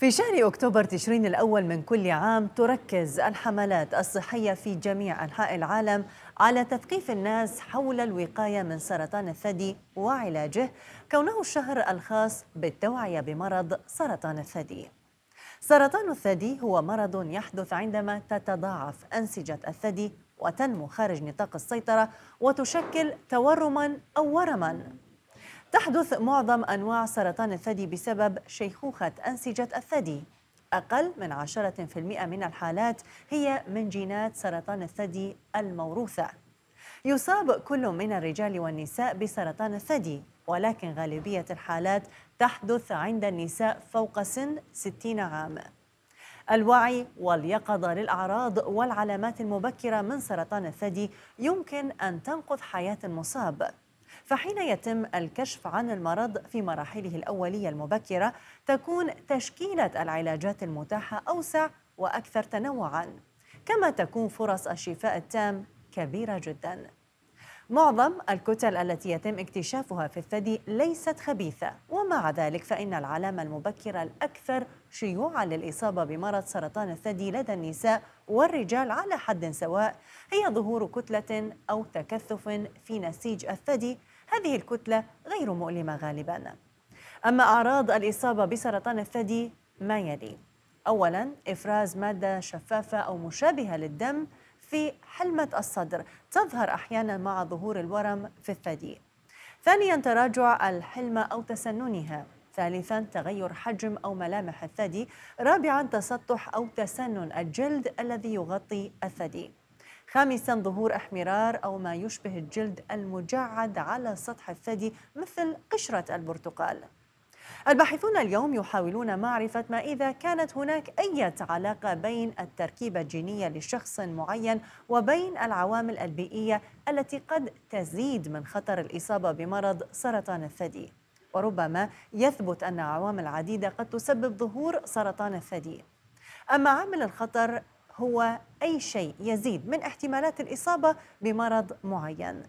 في شهر أكتوبر تشرين الأول من كل عام تركز الحملات الصحية في جميع أنحاء العالم على تثقيف الناس حول الوقاية من سرطان الثدي وعلاجه كونه الشهر الخاص بالتوعية بمرض سرطان الثدي سرطان الثدي هو مرض يحدث عندما تتضاعف أنسجة الثدي وتنمو خارج نطاق السيطرة وتشكل تورما أو ورما تحدث معظم أنواع سرطان الثدي بسبب شيخوخة أنسجة الثدي أقل من 10% من الحالات هي من جينات سرطان الثدي الموروثة يصاب كل من الرجال والنساء بسرطان الثدي ولكن غالبية الحالات تحدث عند النساء فوق سن 60 عام الوعي واليقظة للأعراض والعلامات المبكرة من سرطان الثدي يمكن أن تنقذ حياة المصاب فحين يتم الكشف عن المرض في مراحله الأولية المبكرة تكون تشكيلة العلاجات المتاحة أوسع وأكثر تنوعاً كما تكون فرص الشفاء التام كبيرة جداً معظم الكتل التي يتم اكتشافها في الثدي ليست خبيثة ومع ذلك فإن العلامة المبكرة الأكثر شيوعا للإصابة بمرض سرطان الثدي لدى النساء والرجال على حد سواء هي ظهور كتلة أو تكثف في نسيج الثدي هذه الكتلة غير مؤلمة غالبا أما أعراض الإصابة بسرطان الثدي ما يلي أولا إفراز مادة شفافة أو مشابهة للدم في حلمة الصدر تظهر أحيانا مع ظهور الورم في الثدي ثانيا تراجع الحلمة أو تسننها ثالثا تغير حجم أو ملامح الثدي رابعا تسطح أو تسنن الجلد الذي يغطي الثدي خامسا ظهور احمرار أو ما يشبه الجلد المجعد على سطح الثدي مثل قشرة البرتقال الباحثون اليوم يحاولون معرفة ما إذا كانت هناك أي علاقة بين التركيبة الجينية لشخص معين وبين العوامل البيئية التي قد تزيد من خطر الإصابة بمرض سرطان الثدي وربما يثبت أن عوامل عديدة قد تسبب ظهور سرطان الثدي أما عامل الخطر هو أي شيء يزيد من احتمالات الإصابة بمرض معين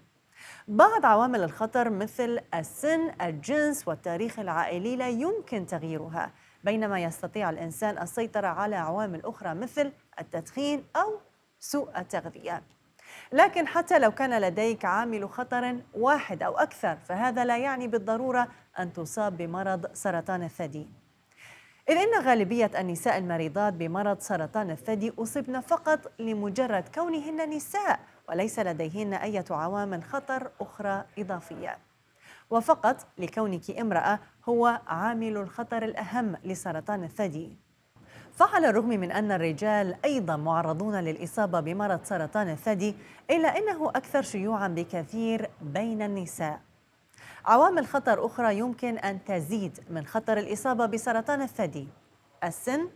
بعض عوامل الخطر مثل السن، الجنس والتاريخ العائلي لا يمكن تغييرها، بينما يستطيع الإنسان السيطرة على عوامل أخرى مثل التدخين أو سوء التغذية. لكن حتى لو كان لديك عامل خطر واحد أو أكثر فهذا لا يعني بالضرورة أن تصاب بمرض سرطان الثدي إذ إن غالبية النساء المريضات بمرض سرطان الثدي أصبن فقط لمجرد كونهن نساء وليس لديهن أي عوامل خطر أخرى إضافية وفقط لكونك امرأة هو عامل الخطر الأهم لسرطان الثدي فعلى الرغم من أن الرجال أيضا معرضون للإصابة بمرض سرطان الثدي إلا أنه أكثر شيوعا بكثير بين النساء عوامل خطر أخرى يمكن أن تزيد من خطر الإصابة بسرطان الثدي السن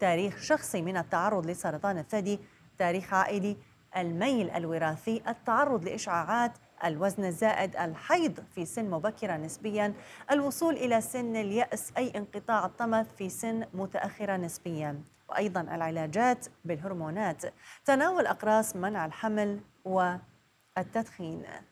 تاريخ شخصي من التعرض لسرطان الثدي تاريخ عائلي الميل الوراثي التعرض لإشعاعات الوزن الزائد الحيض في سن مبكرة نسبيا الوصول إلى سن اليأس أي انقطاع الطمث في سن متأخرة نسبيا وأيضا العلاجات بالهرمونات تناول أقراص منع الحمل والتدخين